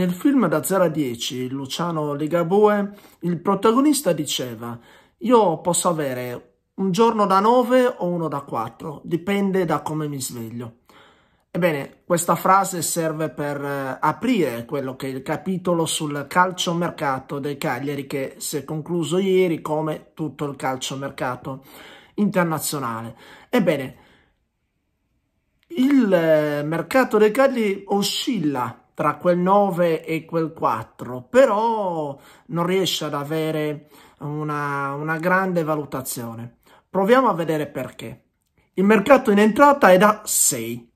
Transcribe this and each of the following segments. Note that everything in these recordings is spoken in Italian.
Nel film da 0 a 10, Luciano Ligabue, il protagonista diceva «Io posso avere un giorno da 9 o uno da 4, dipende da come mi sveglio». Ebbene, questa frase serve per eh, aprire quello che è il capitolo sul calciomercato dei Cagliari che si è concluso ieri come tutto il calciomercato internazionale. Ebbene, il eh, mercato dei Cagliari oscilla tra quel 9 e quel 4, però non riesce ad avere una, una grande valutazione. Proviamo a vedere perché. Il mercato in entrata è da 6,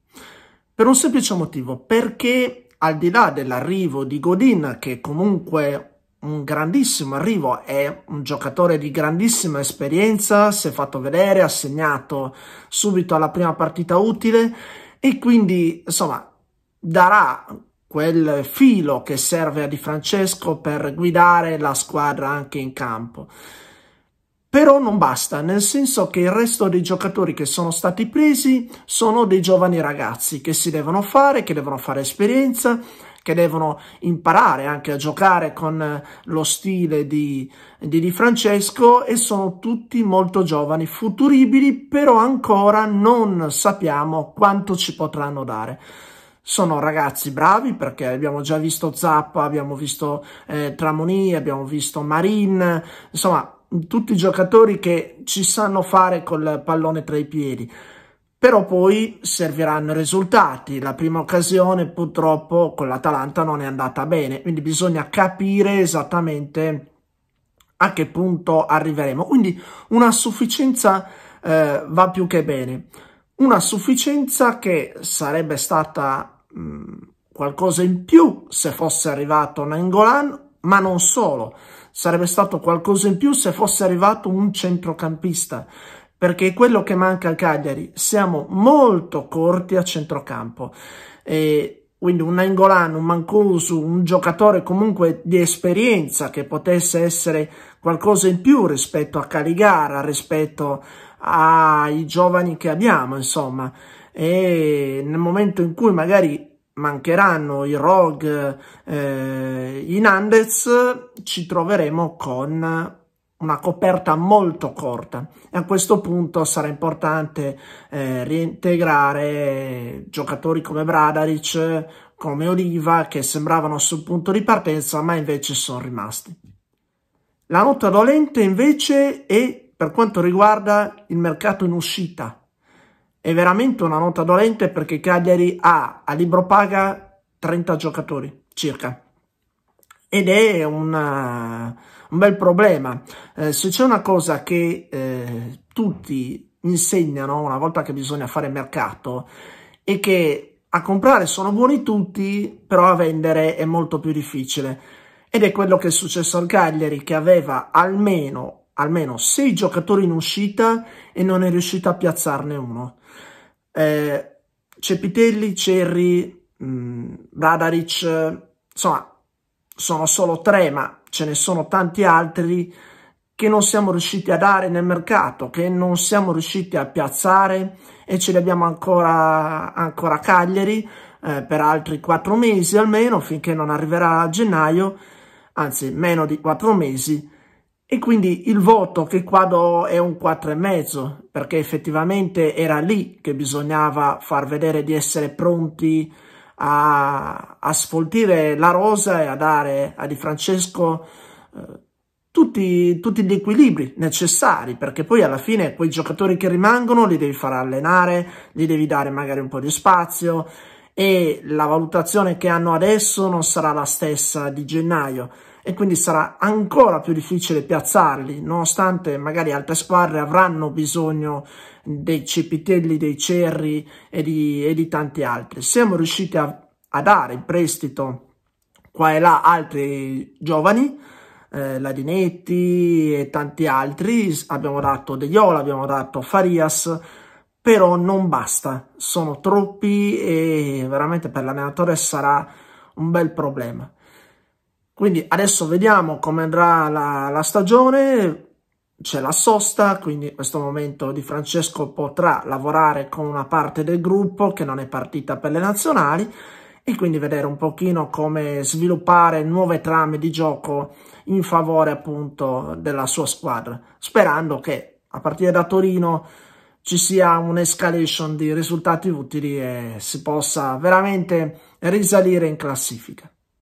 per un semplice motivo, perché al di là dell'arrivo di Godin, che comunque un grandissimo arrivo, è un giocatore di grandissima esperienza, si è fatto vedere, ha segnato subito alla prima partita utile e quindi insomma darà quel filo che serve a Di Francesco per guidare la squadra anche in campo. Però non basta, nel senso che il resto dei giocatori che sono stati presi sono dei giovani ragazzi che si devono fare, che devono fare esperienza, che devono imparare anche a giocare con lo stile di, di Di Francesco e sono tutti molto giovani, futuribili, però ancora non sappiamo quanto ci potranno dare sono ragazzi bravi perché abbiamo già visto Zappa, abbiamo visto eh, Tramoni, abbiamo visto Marin, insomma tutti giocatori che ci sanno fare col pallone tra i piedi. Però poi serviranno risultati. La prima occasione purtroppo con l'Atalanta non è andata bene, quindi bisogna capire esattamente a che punto arriveremo. Quindi una sufficienza eh, va più che bene. Una sufficienza che sarebbe stata Mm, qualcosa in più se fosse arrivato Nangolan, ma non solo. Sarebbe stato qualcosa in più se fosse arrivato un centrocampista, perché è quello che manca al Cagliari. Siamo molto corti a centrocampo. E quindi un Nangolan, un Mancuso, un giocatore comunque di esperienza che potesse essere qualcosa in più rispetto a Caligara, rispetto ai giovani che abbiamo, insomma e nel momento in cui magari mancheranno i Rogue, eh, i Nandez, ci troveremo con una coperta molto corta e a questo punto sarà importante eh, reintegrare giocatori come Bradaric, come Oliva che sembravano sul punto di partenza ma invece sono rimasti. La nota dolente invece è per quanto riguarda il mercato in uscita è veramente una nota dolente perché Cagliari ha a libro paga 30 giocatori circa. Ed è una, eh, un bel problema. Eh, se c'è una cosa che eh, tutti insegnano una volta che bisogna fare mercato è che a comprare sono buoni tutti, però a vendere è molto più difficile. Ed è quello che è successo al Cagliari, che aveva almeno almeno sei giocatori in uscita e non è riuscito a piazzarne uno. Eh, Cepitelli, Cerri, mm, Bradaric, insomma, sono solo tre, ma ce ne sono tanti altri che non siamo riusciti a dare nel mercato, che non siamo riusciti a piazzare e ce li abbiamo ancora, ancora a Cagliari eh, per altri quattro mesi almeno, finché non arriverà a gennaio, anzi meno di quattro mesi, e quindi il voto che qua do è un 4,5 perché effettivamente era lì che bisognava far vedere di essere pronti a, a sfoltire la rosa e a dare a Di Francesco eh, tutti, tutti, gli equilibri necessari, perché poi alla fine quei giocatori che rimangono li devi far allenare, gli devi dare magari un po' di spazio e la valutazione che hanno adesso non sarà la stessa di gennaio e quindi sarà ancora più difficile piazzarli, nonostante magari altre squadre avranno bisogno dei Cipitelli, dei Cerri e di, e di tanti altri. Siamo riusciti a, a, dare in prestito qua e là altri giovani, eh, Ladinetti e tanti altri, abbiamo dato De Iola, abbiamo dato Farias, però non basta, sono troppi e veramente per l'allenatore sarà un bel problema. Quindi adesso vediamo come andrà la, la stagione, c'è la sosta, quindi in questo momento Di Francesco potrà lavorare con una parte del gruppo che non è partita per le nazionali e quindi vedere un pochino come sviluppare nuove trame di gioco in favore appunto della sua squadra, sperando che a partire da Torino ci sia un'escalation di risultati utili e si possa veramente risalire in classifica.